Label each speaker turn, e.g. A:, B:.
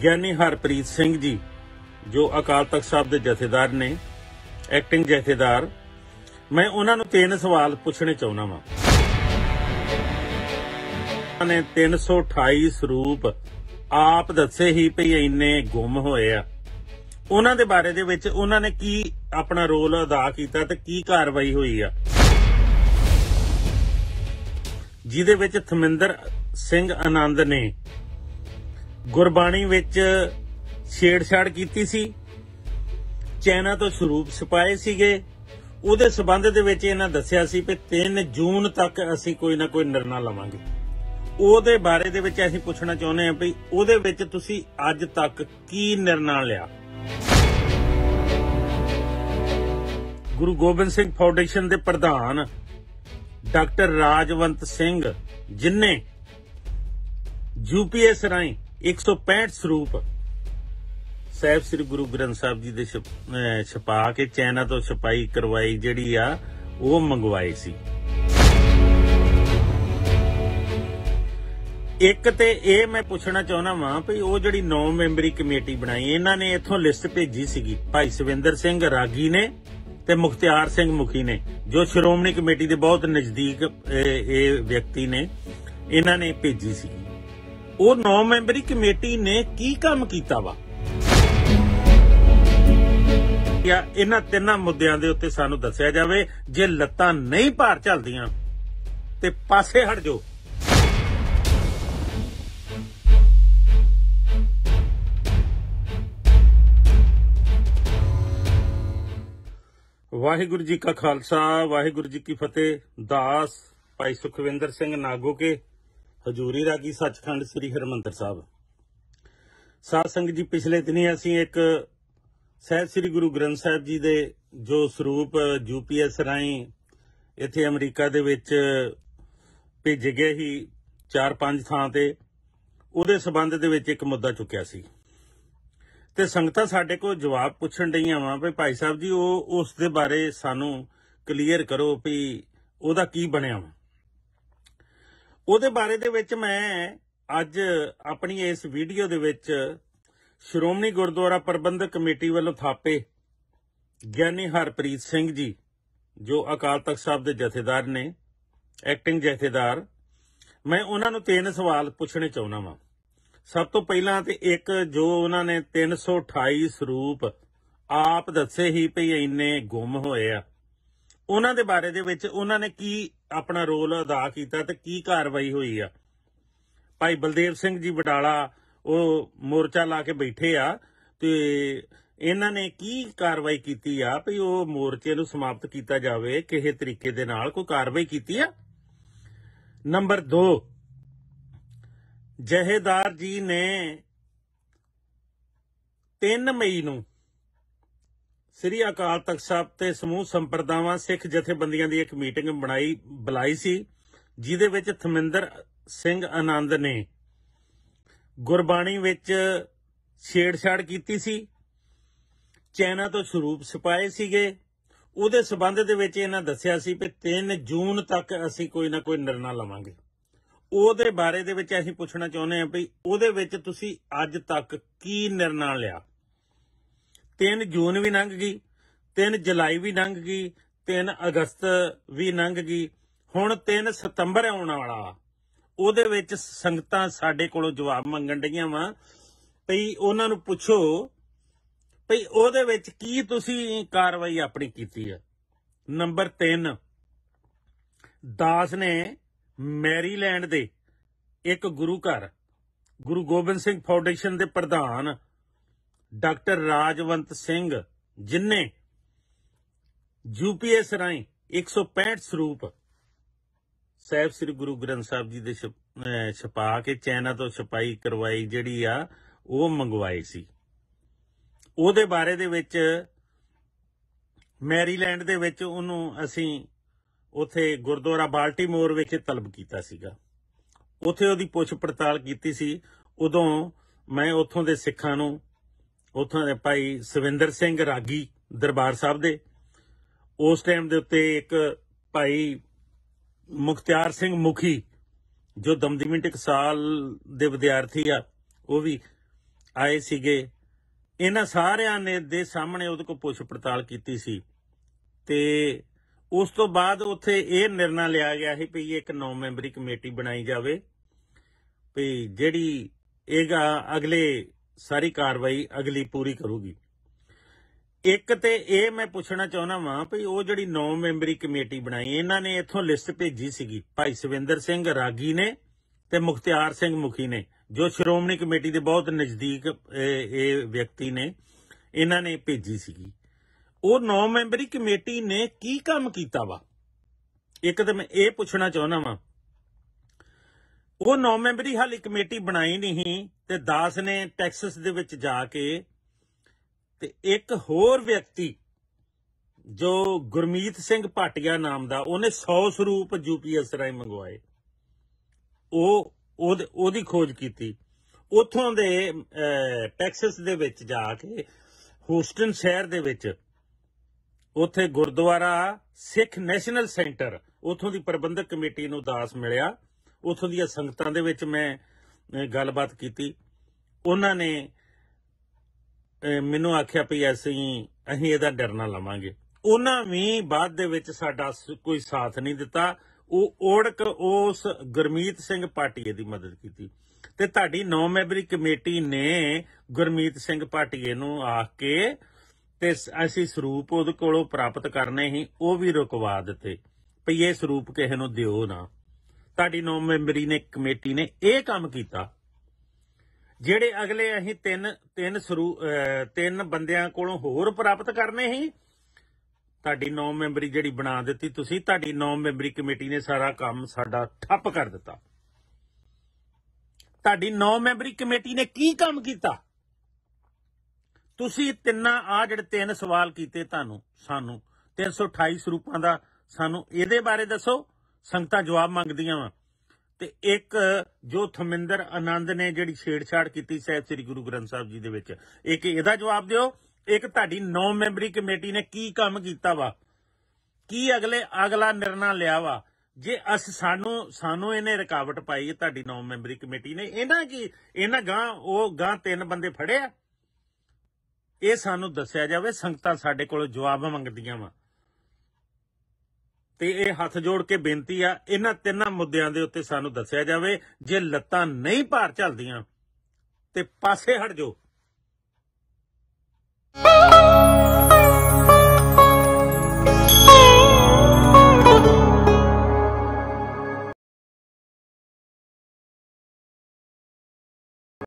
A: ਗਿਆਨੀ ਹਰਪ੍ਰੀਤ ਸਿੰਘ ਜੀ ਜੋ ਅਕਾਲ ਤਖਤ ਸਾਹਿਬ ਦੇ ਜਥੇਦਾਰ ਨੇ ਐਕਟਿੰਗ ਜਥੇਦਾਰ ਮੈਂ ਉਹਨਾਂ ਨੂੰ ਤਿੰਨ ਸਵਾਲ ਪੁੱਛਣੇ ਚਾਹੁੰਦਾ ਵਾਂ ਨੇ 328 ਸਰੂਪ ਆਪ ਦੱਸੇ ਹੀ ਭਈ ਇੰਨੇ ਗੁੰਮ ਹੋਏ ਆ ਉਹਨਾਂ ਦੇ ਬਾਰੇ ਦੇ ਵਿੱਚ ਉਹਨਾਂ ਨੇ ਕੀ ਆਪਣਾ ਰੋਲ ਅਦਾ ਕੀਤਾ ਤੇ ਕੀ ਕਾਰਵਾਈ ਹੋਈ ਆ ਜਿਹਦੇ ਵਿੱਚ ਥਮਿੰਦਰ ਸਿੰਘ ਆਨੰਦ ਨੇ ਗੁਰਬਾਣੀ ਵਿੱਚ ਛੇੜਛਾੜ ਕੀਤੀ ਸੀ ਚੈਨਾ ਤੋਂ ਸਰੂਪ ਸਪਾਏ ਸੀਗੇ ਉਹਦੇ ਸਬੰਧ ਦੇ ਵਿੱਚ ਇਹਨਾਂ ਦੱਸਿਆ ਸੀ ਕਿ 3 ਜੂਨ ਤੱਕ ਅਸੀਂ ਕੋਈ ਨਾ ਕੋਈ ਨਿਰਣਾ ਲਵਾਂਗੇ ਉਹਦੇ ਬਾਰੇ ਦੇ ਵਿੱਚ ਅਸੀਂ ਪੁੱਛਣਾ ਚਾਹੁੰਦੇ ਹਾਂ ਵੀ ਉਹਦੇ ਵਿੱਚ ਤੁਸੀਂ ਅੱਜ ਤੱਕ ਕੀ ਨਿਰਣਾ ਲਿਆ ਗੁਰੂ ਗੋਬਿੰਦ ਸਿੰਘ ਫਾਊਂਡੇਸ਼ਨ ਦੇ ਪ੍ਰਧਾਨ ਡਾਕਟਰ ਰਾਜਵੰਤ ਸਿੰਘ ਜਿਨ੍ਹਾਂ ਯੂਪੀਐਸ ਰਾਈ 165 ਸਰੂਪ ਸਹਿਬ ਸ੍ਰੀ ਗੁਰੂ ਗ੍ਰੰਥ ਸਾਹਿਬ ਜੀ ਦੇ ਛਪਾ ਕੇ ਚੈਨਾ ਤੋਂ ਛਪਾਈ ਕਰਵਾਈ ਜਿਹੜੀ ਆ ਉਹ ਮੰਗਵਾਈ ਸੀ ਇੱਕ ਤੇ ਇਹ ਮੈਂ ਪੁੱਛਣਾ ਚਾਹੁੰਦਾ ਵਾਂ ਭਈ ਉਹ ਜਿਹੜੀ 9 ਮੈਂਬਰੀ ਕਮੇਟੀ ਬਣਾਈ ਇਹਨਾਂ ਨੇ ਇੱਥੋਂ ਲਿਸਟ ਭੇਜੀ ਸੀਗੀ ਭਾਈ ਸਵਿੰਦਰ ਸਿੰਘ ਰਾਗੀ ਨੇ ਤੇ ਮੁਖਤਿਆਰ ਸਿੰਘ ਮੁਖੀ ਨੇ ਜੋ ਸ਼੍ਰੋਮਣੀ ਕਮੇਟੀ ਦੇ ਬਹੁਤ ਨਜ਼ਦੀਕ ਇਹ ਵਿਅਕਤੀ ਨੇ ਇਹਨਾਂ ਨੇ ਭੇਜੀ ਸੀ ਉਹ 9 ਮੈਂਬਰੀ ਕਮੇਟੀ ਨੇ ਕੀ ਕੰਮ ਕੀਤਾ ਵਾ ਜਾਂ ਇਹਨਾਂ ਤਿੰਨਾਂ ਮੁੱਦਿਆਂ ਦੇ ਉੱਤੇ ਸਾਨੂੰ ਦੱਸਿਆ ਜਾਵੇ ਜੇ ਲੱਤਾਂ ਨਹੀਂ ਭਾਰ ਚੱਲਦੀਆਂ ਤੇ ਪਾਸੇ ਹਟ ਜਾਓ ਵਾਹਿਗੁਰੂ ਜੀ ਕਾ ਖਾਲਸਾ ਵਾਹਿਗੁਰੂ ਜੀ ਕੀ ਫਤਿਹ ਦਾਸ ਭਾਈ ਸੁਖਵਿੰਦਰ ਸਿੰਘ ਨਾਗੋ ਕੇ ਹਜੂਰੀ ਰਾਗੀ ਸੱਚਖੰਡ ਸ੍ਰੀ ਹਰਮੰਦਰ ਸਾਹਿਬ ਸਾਧ ਸੰਗਤ ਜੀ ਪਿਛਲੇ ਦਿਨੀ ਅਸੀਂ ਇੱਕ ਸਹਿਬ ਸ੍ਰੀ ਗੁਰੂ ਗ੍ਰੰਥ ਸਾਹਿਬ ਜੀ ਦੇ ਜੋ ਸਰੂਪ ਯੂਪੀਐਸ ਰਾਈ ਇੱਥੇ ਅਮਰੀਕਾ ਦੇ ਵਿੱਚ ਭੇਜ ਗਏ ਹੀ 4-5 ਥਾਂ ਤੇ ਉਹਦੇ ਸਬੰਧ ਦੇ ਵਿੱਚ ਇੱਕ ਮੁੱਦਾ ਚੁੱਕਿਆ ਸੀ ਤੇ ਸੰਗਤਾਂ ਸਾਡੇ ਕੋਲ ਜਵਾਬ ਪੁੱਛਣ ਡਈਆਂ ਵਾ ਵੀ ਭਾਈ ਸਾਹਿਬ ਜੀ ਉਹ ਉਸ ਦੇ ਬਾਰੇ ਸਾਨੂੰ ਕਲੀਅਰ ਕਰੋ ਵੀ ਉਹਦਾ ਕੀ ਬਣਿਆ ਵਾ ਉਹਦੇ ਬਾਰੇ ਦੇ ਵਿੱਚ ਮੈਂ ਅੱਜ ਆਪਣੀ ਇਸ ਵੀਡੀਓ ਦੇ ਵਿੱਚ ਸ਼੍ਰੋਮਣੀ ਗੁਰਦੁਆਰਾ ਪ੍ਰਬੰਧਕ ਕਮੇਟੀ ਵੱਲੋਂ ਥਾਪੇ ਗਿਆਨੀ ਹਰਪ੍ਰੀਤ ਸਿੰਘ ਜੀ ਜੋ ਅਕਾਲ ਤਖਤ ਸਾਹਿਬ ਦੇ ਜਥੇਦਾਰ ਨੇ ਐਕਟਿੰਗ ਜਥੇਦਾਰ ਮੈਂ ਉਹਨਾਂ ਨੂੰ ਤਿੰਨ ਸਵਾਲ ਪੁੱਛਣੇ ਚਾਹੁੰਦਾ ਵਾਂ ਸਭ ਤੋਂ ਪਹਿਲਾਂ ਤੇ ਇੱਕ ਜੋ ਉਹਨਾਂ ਨੇ 328 ਸਰੂਪ ਆਪ ਦੱਸੇ ਹੀ ਭਈ ਇੰਨੇ ਗੁੰਮ ਹੋਏ ਆ ਉਹਨਾਂ ਦੇ ਬਾਰੇ ਦੇ ਵਿੱਚ ਉਹਨਾਂ ਨੇ ਕੀ ਆਪਣਾ ਰੋਲ ਅਦਾ ਕੀਤਾ ਤੇ ਕੀ ਕਾਰਵਾਈ ਹੋਈ ਆ ਭਾਈ ਬਲਦੇਵ ਸਿੰਘ ਜੀ ਬਡਾਲਾ ਉਹ ਮੋਰਚਾ ਲਾ ਕੇ ਬੈਠੇ ਆ ਤੇ ਇਹਨਾਂ ਨੇ ਕੀ ਕਾਰਵਾਈ ਕੀਤੀ ਆ ਭਈ ਉਹ ਮੋਰਚੇ ਨੂੰ ਸਮਾਪਤ ਕੀਤਾ ਜਾਵੇ ਕਿਸੇ ਤਰੀਕੇ ਦੇ ਨਾਲ ਕੋਈ ਕਾਰਵਾਈ ਕੀਤੀ ਆ ਨੰਬਰ 2 ਜਹੇਦਾਰ ਜੀ ਨੇ 3 ਮਈ ਨੂੰ ਸ੍ਰੀ ਅਕਾਲ ਤਖਤ ਸਾਹਿਬ ਤੇ ਸਮੂਹ ਸੰਪਰਦਾਵਾਂ ਸਿੱਖ ਜਥੇਬੰਦੀਆਂ ਦੀ ਇੱਕ ਮੀਟਿੰਗ ਬਣਾਈ ਬੁਲਾਈ ਸੀ ਜਿਹਦੇ ਵਿੱਚ ਥਮਿੰਦਰ ਸਿੰਘ ਆਨੰਦ ਨੇ ਗੁਰਬਾਣੀ ਵਿੱਚ ਛੇੜਛਾੜ ਕੀਤੀ ਸੀ ਚੈਨਾ ਤੋਂ ਸਰੂਪ ਸਿਪਾਏ ਸੀਗੇ ਉਹਦੇ ਸਬੰਧ ਦੇ ਵਿੱਚ ਇਹਨਾਂ ਦੱਸਿਆ ਸੀ ਕਿ 3 ਜੂਨ ਤੱਕ ਅਸੀਂ ਕੋਈ ਨਾ ਕੋਈ ਨਿਰਣਾ ਲਵਾਂਗੇ ਉਹਦੇ ਬਾਰੇ ਦੇ ਵਿੱਚ ਅਸੀਂ ਪੁੱਛਣਾ ਚਾਹੁੰਦੇ ਹਾਂ ਵੀ ਉਹਦੇ ਵਿੱਚ ਤੁਸੀਂ ਅੱਜ ਤੱਕ ਕੀ ਨਿਰਣਾ ਲਿਆ 3 ਜੂਨ ਵੀ ਲੰਘ ਗਈ 3 ਜੁਲਾਈ ਵੀ ਲੰਘ ਗਈ 3 ਅਗਸਤ ਵੀ ਲੰਘ ਗਈ ਹੁਣ 3 ਸਤੰਬਰ ਆਉਣ ਵਾਲਾ ਉਹਦੇ ਵਿੱਚ ਸੰਗਤਾਂ ਸਾਡੇ ਕੋਲੋਂ ਜਵਾਬ ਮੰਗਣ ਡੀਆਂ ਵਾ ਭਈ ਉਹਨਾਂ ਨੂੰ ਪੁੱਛੋ ਭਈ ਉਹਦੇ ਵਿੱਚ ਕੀ ਤੁਸੀਂ ਕਾਰਵਾਈ ਆਪਣੀ ਕੀਤੀ ਹੈ ਨੰਬਰ 3 ਦਾਸ ਨੇ ਮੈਰੀਲੈਂਡ ਦੇ ਇੱਕ ਗੁਰੂ ਘਰ ਗੁਰੂ ਗੋਬਿੰਦ ਸਿੰਘ ਫਾਊਂਡੇਸ਼ਨ ਦੇ ਪ੍ਰਧਾਨ ਡਾਕਟਰ ਰਾਜਵੰਤ ਸਿੰਘ ਜਿਨਨੇ ਯੂਪੀਐਸ ਰਾਈ 165 ਸਰੂਪ ਸਾਹਿਬ ਸ੍ਰੀ ਗੁਰੂ ਗ੍ਰੰਥ ਸਾਹਿਬ ਜੀ ਦੇ ਛਪਾ ਕੇ ਚੈਨਾ ਤੋਂ ਛਪਾਈ ਕਰਵਾਈ ਜਿਹੜੀ ਆ ਉਹ ਮੰਗਵਾਈ ਸੀ ਉਹਦੇ ਬਾਰੇ ਦੇ ਵਿੱਚ ਮੈਰੀਲੈਂਡ ਦੇ ਵਿੱਚ ਉਹਨੂੰ ਅਸੀਂ ਉਥੇ ਗੁਰਦੁਆਰਾ ਬਾਲਟਿਮੋਰ ਵਿਖੇ ਤਲਬ ਕੀਤਾ ਸੀਗਾ ਉਥੇ ਉਹਦੀ ਪੁੱਛ ਪੜਤਾਲ ਕੀਤੀ ਸੀ ਉਦੋਂ ਮੈਂ ਉਥੋਂ ਦੇ ਸਿੱਖਾਂ ਨੂੰ ਉਥੋਂ ਦੇ ਭਾਈ ਸਵਿੰਦਰ ਸਿੰਘ ਰਾਗੀ ਦਰਬਾਰ ਸਾਹਿਬ ਦੇ ਉਸ ਟਾਈਮ ਦੇ ਉੱਤੇ ਇੱਕ ਭਾਈ ਮੁਖਤਿਆਰ ਸਿੰਘ ਮੁਖੀ ਜੋ ਦਮਦਮੀ ਸਾਲ ਦੇ ਵਿਦਿਆਰਥੀ ਆ ਉਹ ਵੀ ਆਏ ਸੀਗੇ ਇਹਨਾਂ ਸਾਰਿਆਂ ਨੇ ਦੇ ਸਾਹਮਣੇ ਉਹਦੇ ਕੋਲ ਪੁੱਛ ਪੜਤਾਲ ਕੀਤੀ ਸੀ ਤੇ ਉਸ ਤੋਂ ਬਾਅਦ ਉੱਥੇ ਇਹ ਨਿਰਣਾ ਲਿਆ ਗਿਆ ਸੀ ਵੀ ਇੱਕ 9 ਮੈਂਬਰੀ ਕਮੇਟੀ ਬਣਾਈ ਜਾਵੇ ਵੀ ਜਿਹੜੀ ਇਹਗਾ ਅਗਲੇ ਸਾਰੀ ਕਾਰਵਾਈ ਅਗਲੀ ਪੂਰੀ ਕਰੂਗੀ ਇੱਕ ਤੇ ਇਹ ਮੈਂ ਪੁੱਛਣਾ ਚਾਹੁੰਦਾ ਵਾਂ ਭਈ ਉਹ ਜਿਹੜੀ 9 ਮੈਂਬਰੀ ਕਮੇਟੀ ਬਣਾਈ ਇਹਨਾਂ ਨੇ ਇੱਥੋਂ ਲਿਸਟ ਭੇਜੀ ਸੀਗੀ ਭਾਈ ਸਵਿੰਦਰ ਸਿੰਘ ਰਾਗੀ ਨੇ ਤੇ ਮੁਖਤਿਆਰ ਸਿੰਘ ਮੁਖੀ ਨੇ ਜੋ ਸ਼੍ਰੋਮਣੀ ਕਮੇਟੀ ਦੇ ਬਹੁਤ ਨਜ਼ਦੀਕ ਇਹ ਵਿਅਕਤੀ ਨੇ ਇਹਨਾਂ ਨੇ ਭੇਜੀ ਸੀਗੀ ਉਹ 9 ਮੈਂਬਰੀ ਕਮੇਟੀ ਨੇ ਕੀ ਕੰਮ ਕੀਤਾ ਵਾ ਇੱਕ ਤੇ ਮੈਂ ਇਹ ਪੁੱਛਣਾ ਚਾਹੁੰਦਾ ਵਾਂ ਉਹ 9 ਮੈਂਬਰੀ ਹਾਲੀ ਕਮੇਟੀ ਬਣਾਈ ਨਹੀਂ ਤੇ ਦਾਸ ਨੇ ਟੈਕਸਸ ਦੇ ਵਿੱਚ ਜਾ ਕੇ ਤੇ ਇੱਕ ਹੋਰ ਵਿਅਕਤੀ ਜੋ ਗੁਰਮੀਤ ਸਿੰਘ ਪਾਟਿਆ ਨਾਮ ਦਾ ਉਹਨੇ 100 ਸਰੂਪ ਯੂਪੀਐਸ ਰਾਈ ਮੰਗਵਾਏ ਉਹ ਉਹਦੀ ਖੋਜ ਕੀਤੀ ਉਥੋਂ ਦੇ ਟੈਕਸਸ ਦੇ ਵਿੱਚ ਜਾ ਕੇ ਹੋਸਟਨ ਸ਼ਹਿਰ ਦੇ ਵਿੱਚ ਉਥੇ ਗੁਰਦੁਆਰਾ ਸਿੱਖ ਨੈਸ਼ਨਲ ਸੈਂਟਰ ਉਥੋਂ ਦੀ ਪ੍ਰਬੰਧਕ ਕਮੇਟੀ ਨੂੰ ਦਾਸ ਮਿਲਿਆ ਉਥੋਂ ਦੀਆਂ ਸੰਗਤਾਂ ਦੇ ਵਿੱਚ ਮੈਂ ਗੱਲਬਾਤ ਕੀਤੀ ਉਹਨਾਂ ਨੇ ਮੈਨੂੰ ਆਖਿਆ ਵੀ ਅਸੀਂ ਅਸੀਂ ਇਹਦਾ ਡਰ ਨਾ ਲਵਾਂਗੇ ਉਹਨਾਂ ਵੀ ਬਾਅਦ ਦੇ ਵਿੱਚ ਸਾਡਾ ਕੋਈ ਸਾਥ ਨਹੀਂ ਦਿੱਤਾ ਉਹ ਓੜਕ ਉਸ ਗੁਰਮੀਤ ਸਿੰਘ ਪਾਟੀਏ ਦੀ ਮਦਦ ਕੀਤੀ ਤੇ ਤੁਹਾਡੀ 9 ਮੈਂਬਰੀ ਕਮੇਟੀ ਨੇ ਗੁਰਮੀਤ ਸਿੰਘ ਪਾਟੀਏ ਨੂੰ ਆਖ ਕੇ ਤੇ ਅਸੀਂ ਸਰੂਪ ਉਹਦੇ ਕੋਲੋਂ ਪ੍ਰਾਪਤ ਕਰਨੇ ਹੀ ਉਹ ਵੀ ਰੁਕਵਾ ਦਿੱਤੇ ਭਈ ਇਹ ਸਰੂਪ ਕਿਸੇ ਨੂੰ ਦਿਓ ਨਾ ਤੁਹਾਡੀ ਨੌ ਮੈਂਬਰੀ ਨੇ ਕਮੇਟੀ ਨੇ ਇਹ ਕੰਮ ਕੀਤਾ ਜਿਹੜੇ ਅਗਲੇ ਅਸੀਂ ਤਿੰਨ ਤਿੰਨ ਸਰੂ ਤਿੰਨ ਬੰਦਿਆਂ ਕੋਲੋਂ ਹੋਰ ਪ੍ਰਾਪਤ ਕਰਨੇ ਸੀ ਤੁਹਾਡੀ ਨੌ ਮੈਂਬਰੀ ਜਿਹੜੀ ਬਣਾ ਦਿੱਤੀ ਤੁਸੀਂ ਤੁਹਾਡੀ ਨੌ ਮੈਂਬਰੀ ਕਮੇਟੀ ਨੇ ਸਾਰਾ ਕੰਮ ਸਾਡਾ ਠੱਪ ਕਰ ਦਿੱਤਾ ਤੁਹਾਡੀ ਨੌ ਮੈਂਬਰੀ ਕਮੇਟੀ ਨੇ ਕੀ ਕੰਮ ਕੀਤਾ ਤੁਸੀਂ ਤਿੰਨਾ ਆ ਜਿਹੜੇ ਤਿੰਨ ਸਵਾਲ ਕੀਤੇ ਤੁਹਾਨੂੰ ਸਾਨੂੰ 328 ਸਰੂਪਾਂ ਦਾ ਸਾਨੂੰ ਇਹਦੇ ਬਾਰੇ ਦੱਸੋ ਸੰਗਤਾਂ ਜਵਾਬ ਮੰਗਦੀਆਂ ਵਾ ਤੇ ਇੱਕ ਜੋ ਥਮਿੰਦਰ ਆਨੰਦ ਨੇ ਜਿਹੜੀ ਛੇੜਛਾੜ ਕੀਤੀ ਸਾਹਿਬ ਸ੍ਰੀ ਗੁਰੂ ਗ੍ਰੰਥ ਸਾਹਿਬ ਜੀ ਦੇ ਵਿੱਚ ਇੱਕ ਇਹਦਾ ਜਵਾਬ ਦਿਓ ਇੱਕ ਤੁਹਾਡੀ 9 ਮੈਂਬਰੀ ਕਮੇਟੀ ਨੇ ਕੀ ਕੰਮ ਕੀਤਾ ਵਾ ਕੀ ਅਗਲੇ ਅਗਲਾ ਨਿਰਣਾ ਲਿਆ ਵਾ ਜੇ ਅਸ ਸਾਨੂੰ ਸਾਨੂੰ ਇਹਨੇ ਰਕਾਵਟ ਪਾਈ ਹੈ ਤੁਹਾਡੀ 9 ਮੈਂਬਰੀ ਕਮੇਟੀ ਨੇ ਇਹਨਾਂ ਕੀ ਇਹਨਾਂ ਗਾਂ ਉਹ ਗਾਂ ਤਿੰਨ ਬੰਦੇ ਫੜਿਆ ਇਹ ਸਾਨੂੰ ਦੱਸਿਆ ਜਾਵੇ ਸੰਗਤਾਂ ਸਾਡੇ ਕੋਲ ਜਵਾਬ ਮੰਗਦੀਆਂ ਵਾ ਤੇ ਇਹ ਹੱਥ ਜੋੜ ਕੇ ਬੇਨਤੀ ਆ ਇਹਨਾਂ ਤਿੰਨਾਂ ਮੁੱਦਿਆਂ ਦੇ ਉੱਤੇ ਸਾਨੂੰ ਦੱਸਿਆ ਜਾਵੇ ਜੇ ਲੱਤਾਂ ਨਹੀਂ ਭਾਰ ਚੱਲਦੀਆਂ ਤੇ ਪਾਸੇ ਹਟ ਜਾਓ